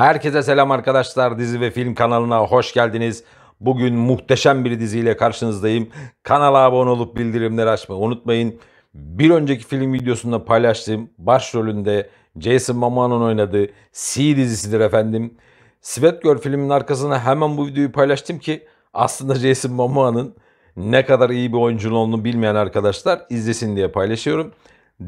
Herkese selam arkadaşlar. Dizi ve film kanalına hoş geldiniz. Bugün muhteşem bir diziyle karşınızdayım. Kanala abone olup bildirimleri açmayı unutmayın. Bir önceki film videosunda paylaştığım başrolünde Jason Momoa'nın oynadığı C dizisidir efendim. Sweat Girl filminin arkasına hemen bu videoyu paylaştım ki aslında Jason Momoa'nın ne kadar iyi bir oyuncu olduğunu bilmeyen arkadaşlar izlesin diye paylaşıyorum.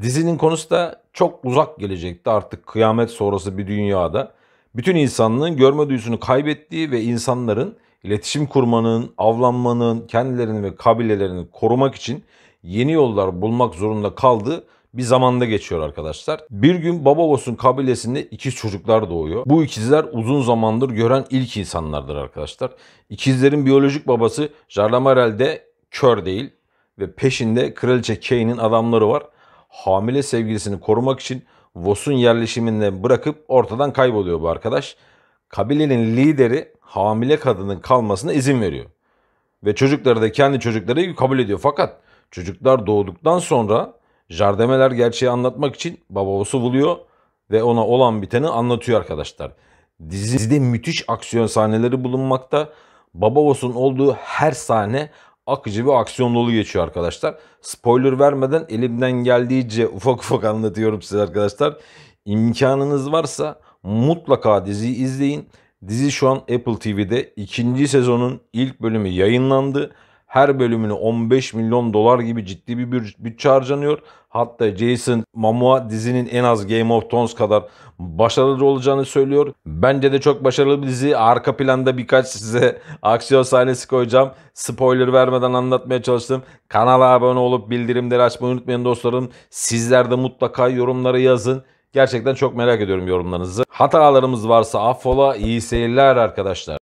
Dizinin konusu da çok uzak gelecekti artık kıyamet sonrası bir dünyada bütün insanlığın görme duyusunu kaybettiği ve insanların iletişim kurmanın, avlanmanın, kendilerini ve kabilelerini korumak için yeni yollar bulmak zorunda kaldığı bir zamanda geçiyor arkadaşlar. Bir gün Babavos'un kabilesinde iki çocuklar doğuyor. Bu ikizler uzun zamandır gören ilk insanlardır arkadaşlar. İkizlerin biyolojik babası Jarlamarel de kör değil ve peşinde Kraliçe Kane'in adamları var hamile sevgilisini korumak için Vos'un yerleşiminde bırakıp ortadan kayboluyor bu arkadaş. Kabilenin lideri hamile kadının kalmasına izin veriyor. Ve çocukları da kendi çocukları kabul ediyor. Fakat çocuklar doğduktan sonra Jardemeler gerçeği anlatmak için baba Vos'u buluyor ve ona olan biteni anlatıyor arkadaşlar. Dizide müthiş aksiyon sahneleri bulunmakta. Baba Vos'un olduğu her sahne akıcı ve aksiyon dolu geçiyor arkadaşlar. Spoiler vermeden elimden geldiğince ufak ufak anlatıyorum size arkadaşlar. İmkanınız varsa mutlaka diziyi izleyin. Dizi şu an Apple TV'de ikinci sezonun ilk bölümü yayınlandı her bölümünü 15 milyon dolar gibi ciddi bir bütçe harcanıyor. Hatta Jason Momoa dizinin en az Game of Thrones kadar başarılı olacağını söylüyor. Bence de çok başarılı bir dizi. Arka planda birkaç size aksiyon sahnesi koyacağım. Spoiler vermeden anlatmaya çalıştım. Kanala abone olup bildirimleri açmayı unutmayın dostlarım. Sizler de mutlaka yorumları yazın. Gerçekten çok merak ediyorum yorumlarınızı. Hatalarımız varsa affola. İyi seyirler arkadaşlar.